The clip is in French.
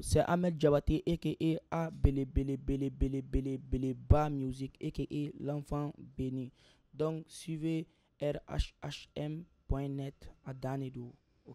C'est Ahmed Jabati a.k.a. A Ba Music, a.k.a. l'enfant béni. Donc, suivez rhhm.net à Danedou. Au